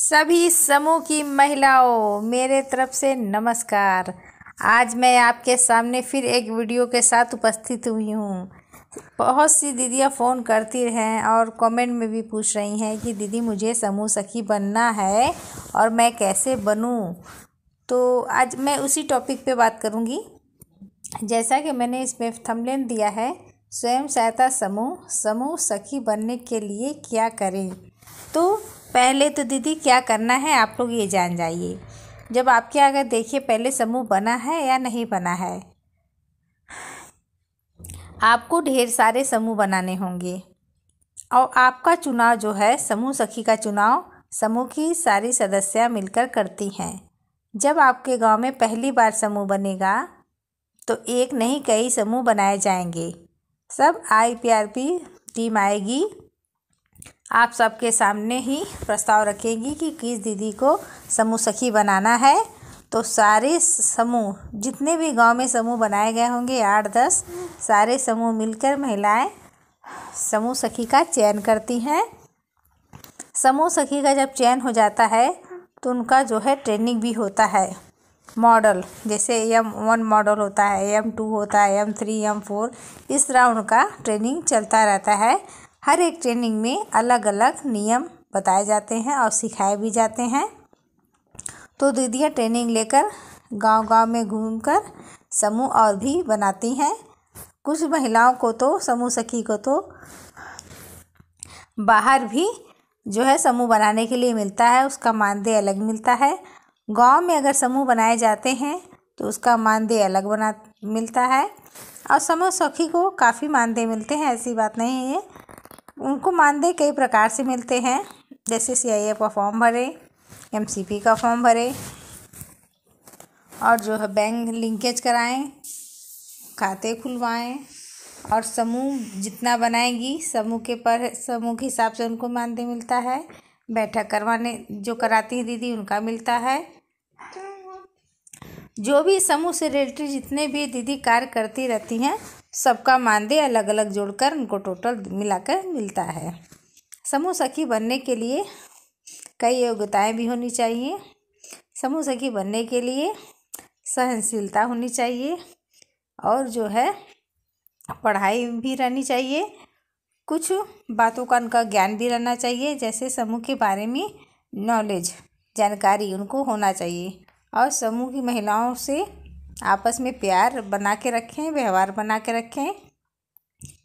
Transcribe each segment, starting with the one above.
सभी समूह की महिलाओं मेरे तरफ से नमस्कार आज मैं आपके सामने फिर एक वीडियो के साथ उपस्थित हुई हूँ बहुत सी दीदियाँ फ़ोन करती हैं और कमेंट में भी पूछ रही हैं कि दीदी मुझे समूह सखी बनना है और मैं कैसे बनूं तो आज मैं उसी टॉपिक पे बात करूँगी जैसा कि मैंने इसमें थंबनेल दिया है स्वयं सहायता समूह समूह सखी बनने के लिए क्या करें तो पहले तो दीदी क्या करना है आप लोग ये जान जाइए जब आपके अगर देखिए पहले समूह बना है या नहीं बना है आपको ढेर सारे समूह बनाने होंगे और आपका चुनाव जो है समूह सखी का चुनाव समूह की सारी सदस्य मिलकर करती हैं जब आपके गांव में पहली बार समूह बनेगा तो एक नहीं कई समूह बनाए जाएंगे सब पी टीम आएगी आप सबके सामने ही प्रस्ताव रखेंगी कि किस दीदी को समूह सखी बनाना है तो सारे समूह जितने भी गांव में समूह बनाए गए होंगे आठ दस सारे समूह मिलकर महिलाएं समूह सखी का चयन करती हैं समूह सखी का जब चयन हो जाता है तो उनका जो है ट्रेनिंग भी होता है मॉडल जैसे एम वन मॉडल होता है एम टू होता है एम थ्री एम फोर इस तरह उनका ट्रेनिंग चलता रहता है हर एक ट्रेनिंग में अलग अलग नियम बताए जाते हैं और सिखाए भी जाते हैं तो दीदियाँ ट्रेनिंग लेकर गांव-गांव में घूमकर समूह और भी बनाती हैं कुछ महिलाओं को तो समूह सखी को तो बाहर भी जो है समूह बनाने के लिए मिलता है उसका मानदेय अलग मिलता है गांव में अगर समूह बनाए जाते हैं तो उसका मानदेय अलग बना मिलता है और समूह सखी को काफ़ी मानदेय मिलते हैं ऐसी बात नहीं है उनको मानदेय कई प्रकार से मिलते हैं जैसे सी आई का फॉर्म भरे एम सी पी का फॉर्म भरे और जो है बैंक लिंकेज कराएं खाते खुलवाएं और समूह जितना बनाएंगी समूह के पर समूह के हिसाब से उनको मानदेय मिलता है बैठक करवाने जो कराती हैं दीदी उनका मिलता है जो भी समूह से रिलेटेड जितने भी दीदी कार्य करती रहती हैं सबका मानदेय अलग अलग जोड़कर उनको टोटल मिलाकर मिलता है समूह सखी बनने के लिए कई योग्यताएं भी होनी चाहिए समूह सखी बनने के लिए सहनशीलता होनी चाहिए और जो है पढ़ाई भी रहनी चाहिए कुछ बातों का उनका ज्ञान भी रहना चाहिए जैसे समूह के बारे में नॉलेज जानकारी उनको होना चाहिए और समूह की महिलाओं से आपस में प्यार बना के रखें व्यवहार बना के रखें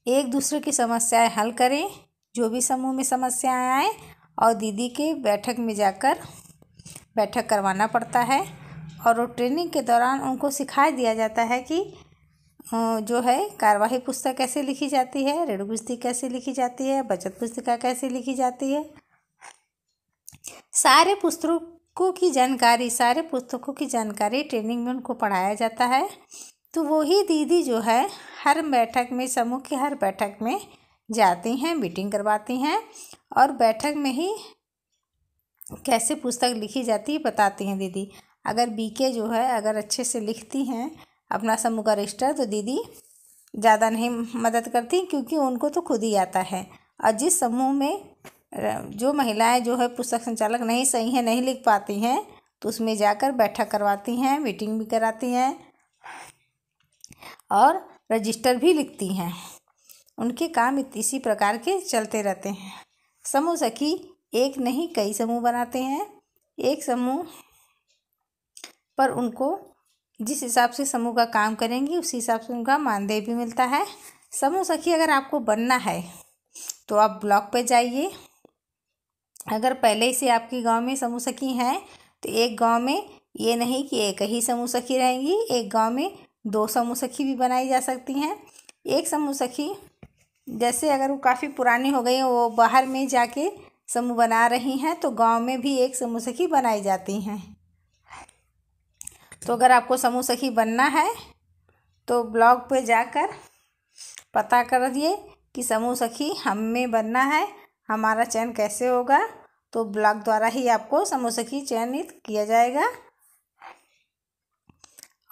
एक दूसरे की समस्याएं हल करें जो भी समूह में समस्याएं आए और दीदी के बैठक में जाकर बैठक करवाना पड़ता है और वो ट्रेनिंग के दौरान उनको सिखा दिया जाता है कि जो है कार्यवाही पुस्तक कैसे लिखी जाती है ऋण पुस्तिका कैसे लिखी जाती है बचत पुस्तिका कैसे लिखी जाती है सारे पुस्तकों पुस्तकों की जानकारी सारे पुस्तकों की जानकारी ट्रेनिंग में उनको पढ़ाया जाता है तो वही दीदी जो है हर बैठक में समूह की हर बैठक में जाती हैं मीटिंग करवाती हैं और बैठक में ही कैसे पुस्तक लिखी जाती है बताती हैं दीदी अगर बीके जो है अगर अच्छे से लिखती हैं अपना समूह का रजिस्टर तो दीदी ज़्यादा नहीं मदद करती क्योंकि उनको तो खुद ही आता है और जिस समूह में जो महिलाएं जो है पुस्तक संचालक नहीं सही हैं नहीं लिख पाती हैं तो उसमें जाकर बैठक करवाती हैं मीटिंग भी कराती हैं और रजिस्टर भी लिखती हैं उनके काम इसी प्रकार के चलते रहते हैं समूह सखी एक नहीं कई समूह बनाते हैं एक समूह पर उनको जिस हिसाब से समूह का काम करेंगी उसी हिसाब से उनका मानदेय भी मिलता है समूह सखी अगर आपको बनना है तो आप ब्लॉग पे जाइए अगर पहले से आपके गांव में समूह सखी हैं तो एक गांव में ये नहीं कि एक ही समूह सखी रहेंगी एक गांव में दो समूह सखी भी बनाई जा सकती हैं एक समूह सखी जैसे अगर वो काफ़ी पुरानी हो गई वो बाहर में जाके समूह बना रही हैं तो गांव में भी एक समूह सखी बनाई जाती हैं तो अगर आपको समूह सखी बनना है तो ब्लॉग पे जाकर पता कर दिए कि समूह सखी हम में बनना है हमारा चयन कैसे होगा तो ब्लॉग द्वारा ही आपको समूह सखी चयनित किया जाएगा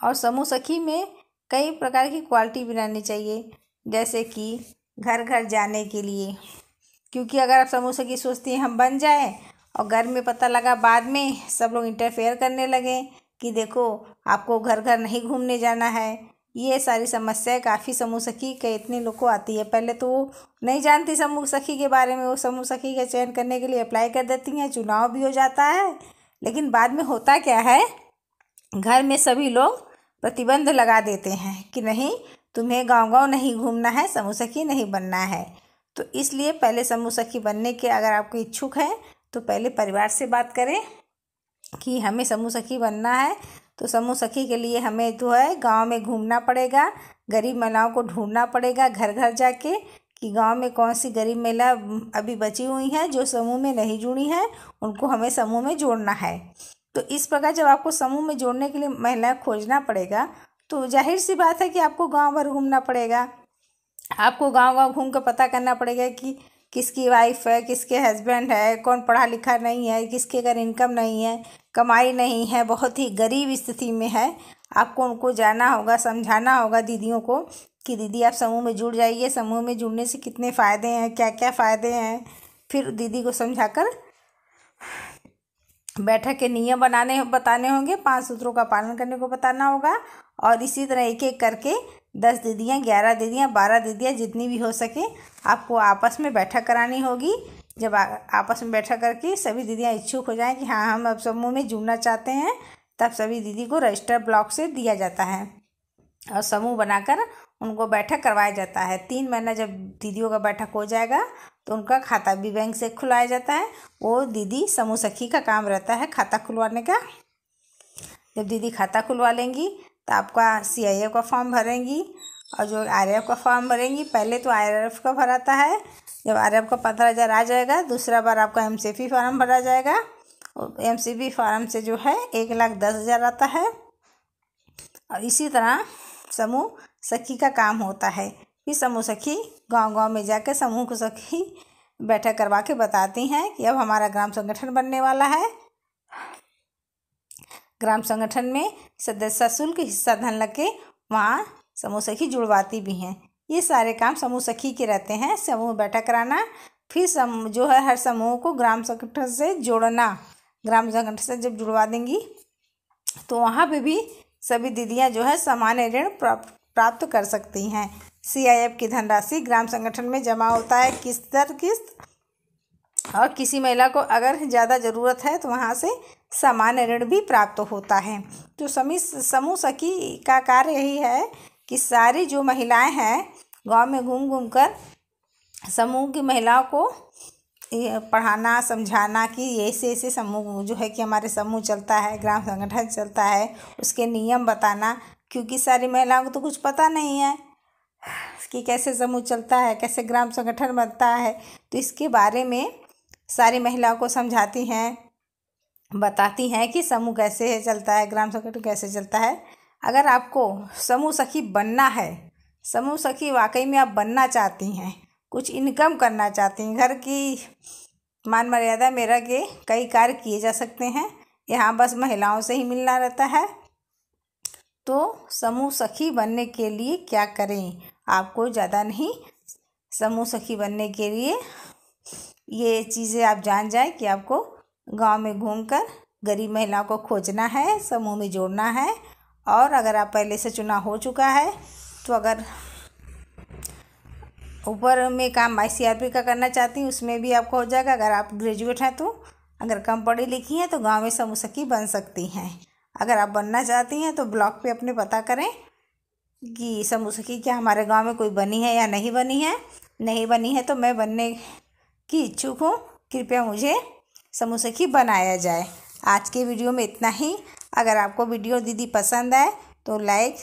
और समूह सखी में कई प्रकार की क्वालिटी बनानी चाहिए जैसे कि घर घर जाने के लिए क्योंकि अगर आप समूह सखी सोचते हैं हम बन जाए और घर में पता लगा बाद में सब लोग इंटरफेयर करने लगे कि देखो आपको घर घर नहीं घूमने जाना है ये सारी समस्याएं काफ़ी समूह सखी के इतने लोग को आती है पहले तो वो नहीं जानती समूह सखी के बारे में वो समूह सखी का चयन करने के लिए अप्लाई कर देती हैं चुनाव भी हो जाता है लेकिन बाद में होता क्या है घर में सभी लोग प्रतिबंध लगा देते हैं कि नहीं तुम्हें गाँव गाँव नहीं घूमना है समूह सखी नहीं बनना है तो इसलिए पहले समूह सखी बनने के अगर आपको इच्छुक हैं तो पहले परिवार से बात करें कि हमें समूह सखी बनना है तो समूह सखी के लिए हमें जो तो है गांव में घूमना पड़ेगा गरीब महिलाओं को ढूंढना पड़ेगा घर घर जाके कि गांव में कौन सी गरीब महिला अभी बची हुई हैं जो समूह में नहीं जुड़ी हैं उनको हमें समूह में जोड़ना है तो इस प्रकार जब आपको समूह में जोड़ने के लिए महिलाएं खोजना पड़ेगा तो जाहिर सी बात है कि आपको गांव भर घूमना पड़ेगा आपको गांव गांव घूम कर पता करना पड़ेगा कि किसकी वाइफ है किसके हस्बैंड है कौन पढ़ा लिखा नहीं है किसके घर इनकम नहीं है कमाई नहीं है बहुत ही गरीब स्थिति में है आपको उनको जाना होगा समझाना होगा दीदियों को कि दीदी आप समूह में जुड़ जाइए समूह में जुड़ने से कितने फ़ायदे हैं क्या क्या फ़ायदे हैं फिर दीदी को समझा कर बैठक के नियम बनाने बताने होंगे पांच सूत्रों का पालन करने को बताना होगा और इसी तरह एक एक करके दस दीदियाँ ग्यारह दीदियाँ बारह दीदियाँ जितनी भी हो सके आपको आपस में बैठक करानी होगी जब आ, आपस में बैठक करके सभी दीदियाँ इच्छुक हो जाएं कि हाँ हम अब समूह में जुड़ना चाहते हैं तब सभी दीदी को रजिस्टर ब्लॉक से दिया जाता है और समूह बनाकर उनको बैठक करवाया जाता है तीन महीना जब दीदियों का बैठक हो जाएगा तो उनका खाता भी बैंक से खुलवाया जाता है वो दीदी समूह सखी का काम रहता है खाता खुलवाने का जब दीदी खाता खुलवा लेंगी तो आपका सी आई का फॉर्म भरेंगी और जो आर एफ का फॉर्म भरेंगी पहले तो आर एफ का भराता है जब आर एफ का पंद्रह हज़ार आ जाएगा दूसरा बार आपका एम सी पी फॉर्म भरा जाएगा एम सी पी फॉर्म से जो है एक लाख दस हज़ार आता है और इसी तरह समूह सखी का काम होता है कि समूह सखी गांव गांव में जाकर समूह को सखी बैठक करवा के बताती हैं कि अब हमारा ग्राम संगठन बनने वाला है ग्राम संगठन में सदस्य शुल्क हिस्सा धन लग के वहाँ समूह सखी जुड़वाती भी हैं ये सारे काम समूह सखी के रहते हैं समूह बैठक कराना फिर सम जो है हर समूह को ग्राम संगठन से जोड़ना ग्राम संगठन से जब जुड़वा देंगी तो वहाँ पे भी सभी दीदियाँ जो है सामान्य ऋण प्राप्त कर सकती हैं सी आई एफ की धनराशि ग्राम संगठन में जमा होता है किस्त दर किस्त और किसी महिला को अगर ज़्यादा ज़रूरत है तो वहाँ से समान ऋण भी प्राप्त होता है तो समी समूह सखी का कार्य यही है कि सारी जो महिलाएं हैं गांव में घूम घूम कर समूह की महिलाओं को पढ़ाना समझाना कि ऐसे ऐसे समूह जो है कि हमारे समूह चलता है ग्राम संगठन चलता है उसके नियम बताना क्योंकि सारी महिलाओं को तो कुछ पता नहीं है कि कैसे समूह चलता है कैसे ग्राम संगठन बनता है तो इसके बारे में सारी महिलाओं को समझाती हैं बताती हैं कि समूह कैसे चलता है ग्राम संगठन कैसे चलता है अगर आपको समूह सखी बनना है समूह सखी वाकई में आप बनना चाहती हैं कुछ इनकम करना चाहती हैं घर की मान मर्यादा मेरा के कई कार्य किए जा सकते हैं यहाँ बस महिलाओं से ही मिलना रहता है तो समूह सखी बनने के लिए क्या करें आपको ज़्यादा नहीं समूह सखी बनने के लिए ये चीज़ें आप जान जाएं कि आपको गांव में घूमकर गरीब महिलाओं को खोजना है समूह में जोड़ना है और अगर आप पहले से चुनाव हो चुका है तो अगर ऊपर में काम आई सी आर पी का करना चाहती हूँ उसमें भी आपको हो जाएगा अगर आप ग्रेजुएट हैं तो अगर कम पढ़ी लिखी हैं तो गांव में समूह सखी बन सकती हैं अगर आप बनना चाहती हैं तो ब्लॉक पे अपने पता करें कि समूह सखी क्या हमारे गांव में कोई बनी है या नहीं बनी है नहीं बनी है तो मैं बनने की इच्छुक हूँ कृपया मुझे समोसे की बनाया जाए आज के वीडियो में इतना ही अगर आपको वीडियो दीदी पसंद आए तो लाइक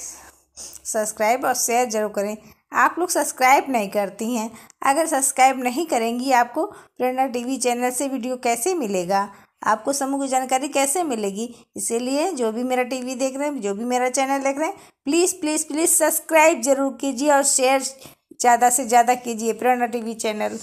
सब्सक्राइब और शेयर जरूर करें आप लोग सब्सक्राइब नहीं करती हैं अगर सब्सक्राइब नहीं करेंगी आपको प्रेरणा टीवी चैनल से वीडियो कैसे मिलेगा आपको समूह की जानकारी कैसे मिलेगी इसीलिए जो भी मेरा टीवी देख रहे हैं जो भी मेरा चैनल देख रहे हैं प्लीज़ प्लीज़ प्लीज़ सब्सक्राइब जरूर कीजिए और शेयर ज़्यादा से ज़्यादा कीजिए प्रेरणा टी चैनल